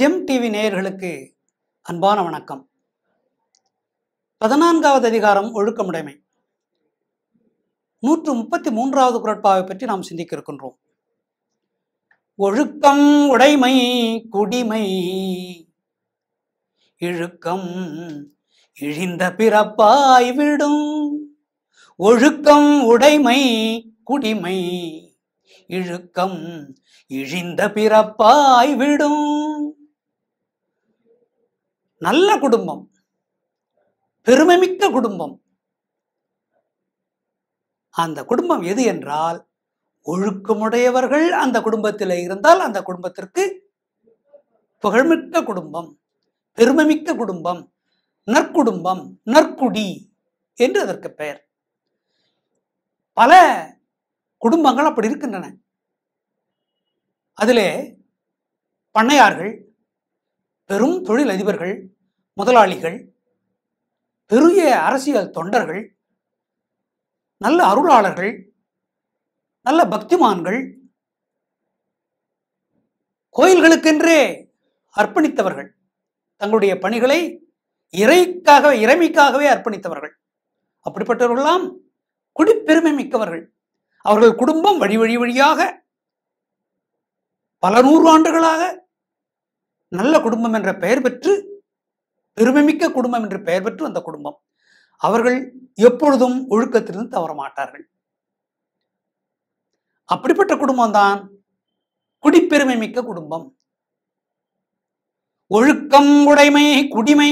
GeM TV நேயர்களுக்கு அன்பான வணக்கம் பதினான்காவது அதிகாரம் ஒழுக்கமுடைமை நூற்று முப்பத்தி மூன்றாவது குரட்பாவை பற்றி நாம் சிந்திக்க இருக்கின்றோம் ஒழுக்கம் உடைமை குடிமை இழுக்கம் இழிந்த பிறப்பாய் விடும் ஒழுக்கம் உடைமை குடிமை இழுக்கம் இழிந்த பிறப்பாய் விடும் நல்ல குடும்பம் பெருமைமிக்க குடும்பம் அந்த குடும்பம் எது என்றால் ஒழுக்கமுடையவர்கள் அந்த குடும்பத்தில் இருந்தால் அந்த குடும்பத்திற்கு புகழ்மிக்க குடும்பம் பெருமைமிக்க குடும்பம் நற்குடும்பம் நற்குடி என்று அதற்கு பெயர் பல குடும்பங்கள் அப்படி இருக்கின்றன அதிலே பண்ணையார்கள் பெரும் தொழிலதிபர்கள் முதலாளிகள் பெரிய அரசியல் தொண்டர்கள் நல்ல அருளாளர்கள் நல்ல பக்திமான்கள் கோயில்களுக்கென்றே அர்ப்பணித்தவர்கள் தங்களுடைய பணிகளை இறைக்காக இறைமைக்காகவே அர்ப்பணித்தவர்கள் அப்படிப்பட்டவர்களெல்லாம் குடிப்பெருமை மிக்கவர்கள் அவர்கள் குடும்பம் வழி வழி வழியாக பல நூறு ஆண்டுகளாக நல்ல குடும்பம் என்ற பெயர் பெற்று பெருமைமிக்க குடும்பம் என்று பெயர் பெற்று அந்த குடும்பம் அவர்கள் எப்பொழுதும் ஒழுக்கத்திலிருந்து தவற மாட்டார்கள் அப்படிப்பட்ட குடும்பம் தான் குடிப்பெருமை மிக்க குடும்பம் ஒழுக்கம் உடைமை குடிமை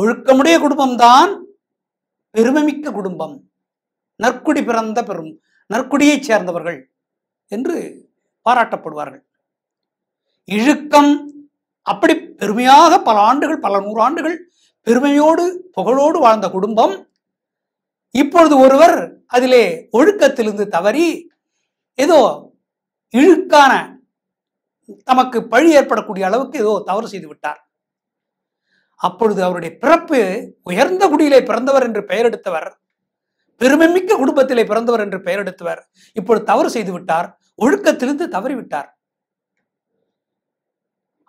ஒழுக்கமுடைய குடும்பம்தான் பெருமைமிக்க குடும்பம் நற்குடி பிறந்த பெரும் நற்குடியைச் சேர்ந்தவர்கள் என்று பாராட்டப்படுவார்கள் இழுக்கம் அப்படி பெருமையாக பல ஆண்டுகள் பல நூறாண்டுகள் பெருமையோடு புகழோடு வாழ்ந்த குடும்பம் இப்பொழுது ஒருவர் அதிலே ஒழுக்கத்திலிருந்து தவறி ஏதோ இழுக்கான தமக்கு பழி ஏற்படக்கூடிய அளவுக்கு ஏதோ தவறு செய்து விட்டார் அப்பொழுது அவருடைய பிறப்பு உயர்ந்த குடியிலே பிறந்தவர் என்று பெயர் எடுத்தவர் பெருமை மிக்க குடும்பத்திலே பிறந்தவர் என்று பெயர் எடுத்தவர் இப்பொழுது தவறு செய்து விட்டார் ஒழுக்கத்திலிருந்து தவறிவிட்டார்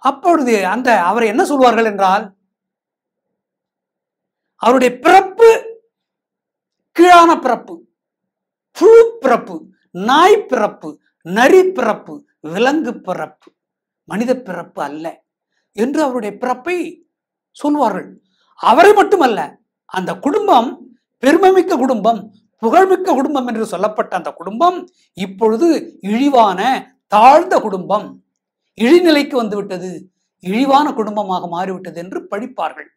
அப்பொழுது அந்த அவர் என்ன சொல்வார்கள் என்றால் அவருடைய பிறப்பு கீழான பிறப்பு புழு பிறப்பு நாய் பிறப்பு நரி பிறப்பு விலங்கு பிறப்பு மனித பிறப்பு அல்ல என்று அவருடைய பிறப்பை சொல்வார்கள் அவரை மட்டுமல்ல அந்த குடும்பம் பெருமைமிக்க குடும்பம் புகழ்மிக்க குடும்பம் என்று சொல்லப்பட்ட அந்த குடும்பம் இப்பொழுது இழிவான தாழ்ந்த குடும்பம் இழிநிலைக்கு வந்துவிட்டது இழிவான குடும்பமாக மாறிவிட்டது என்று படிப்பார்கள்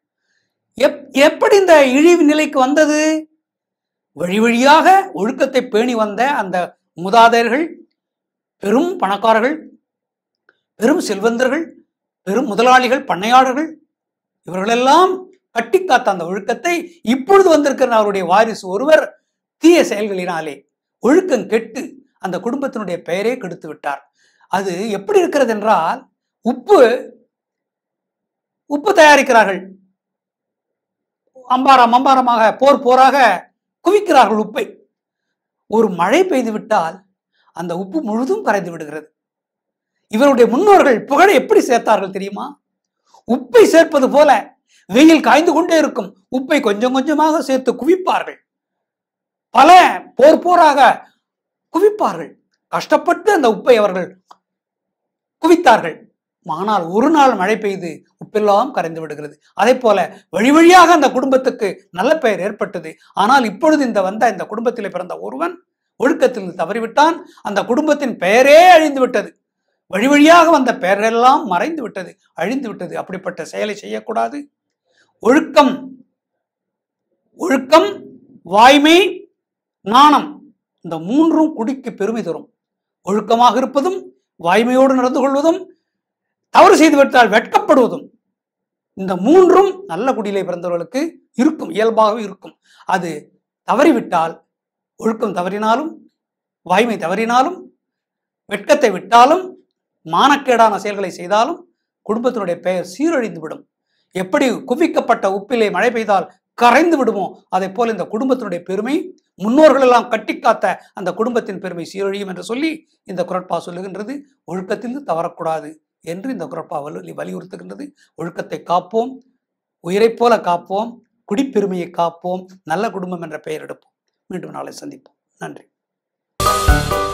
எப் எப்படி இந்த இழிவு நிலைக்கு வந்தது வழி வழியாக ஒழுக்கத்தை பேணி வந்த அந்த மூதாதையர்கள் பெரும் பணக்காரர்கள் பெரும் செல்வந்தர்கள் பெரும் முதலாளிகள் பண்ணையாளர்கள் இவர்களெல்லாம் கட்டி காத்த அந்த ஒழுக்கத்தை இப்பொழுது வந்திருக்கிற அவருடைய வாரிசு ஒருவர் தீய செயல்களினாலே ஒழுக்கம் கெட்டு அந்த குடும்பத்தினுடைய பெயரே கெடுத்து விட்டார் அது எப்படி இருக்கிறது என்றால் உப்பு உப்பு தயாரிக்கிறார்கள் அம்பாரம் அம்பாரமாக போர் போராக குவிக்கிறார்கள் உப்பை ஒரு மழை பெய்து விட்டால் அந்த உப்பு முழுதும் கரைந்து விடுகிறது இவருடைய முன்னோர்கள் புகழை எப்படி சேர்த்தார்கள் தெரியுமா உப்பை சேர்ப்பது போல வெயில் காய்ந்து கொண்டே இருக்கும் உப்பை கொஞ்சம் கொஞ்சமாக சேர்த்து குவிப்பார்கள் பல போர் போராக குவிப்பார்கள் கஷ்டப்பட்டு அந்த உப்பை அவர்கள் குவித்தார்கள் ஆனால் ஒரு நாள் மழை பெய்து உப்பெல்லாம் கரைந்து விடுகிறது அதே போல வழி வழியாக அந்த குடும்பத்துக்கு நல்ல பெயர் ஏற்பட்டது ஆனால் இப்பொழுது இந்த வந்த இந்த குடும்பத்தில் பிறந்த ஒருவன் ஒழுக்கத்தில் தவறிவிட்டான் அந்த குடும்பத்தின் பெயரே அழிந்து விட்டது வழி வழியாக வந்த பெயரெல்லாம் மறைந்து விட்டது அழிந்து விட்டது அப்படிப்பட்ட செயலை செய்யக்கூடாது ஒழுக்கம் ஒழுக்கம் வாய்மை நாணம் இந்த மூன்றும் குடிக்கு பெருமை தரும் ஒழுக்கமாக இருப்பதும் வாய்மையோடு நடந்து கொள்வதும் தவறு செய்துவிட்டால் வெட்கப்படுவதும் இந்த மூன்றும் நல்ல குடியிலே பிறந்தவர்களுக்கு இருக்கும் இயல்பாகவே இருக்கும் அது தவறிவிட்டால் ஒழுக்கம் தவறினாலும் வாய்மை தவறினாலும் வெட்கத்தை விட்டாலும் மானக்கேடான செயல்களை செய்தாலும் குடும்பத்தினுடைய பெயர் சீரழிந்துவிடும் எப்படி குவிக்கப்பட்ட உப்பிலே மழை பெய்தால் கரைந்து விடுமோ அதை போல் இந்த குடும்பத்தினுடைய பெருமை முன்னோர்கள் எல்லாம் கட்டி காத்த அந்த குடும்பத்தின் பெருமை சீரழியும் என்று சொல்லி இந்த குரட்பா சொல்லுகின்றது ஒழுக்கத்திலிருந்து தவறக்கூடாது என்று இந்த குரட்பா வலி வலியுறுத்துகின்றது ஒழுக்கத்தை காப்போம் உயிரைப் போல காப்போம் குடிப்பெருமையை காப்போம் நல்ல குடும்பம் என்ற பெயர் எடுப்போம் மீண்டும் நாளை சந்திப்போம் நன்றி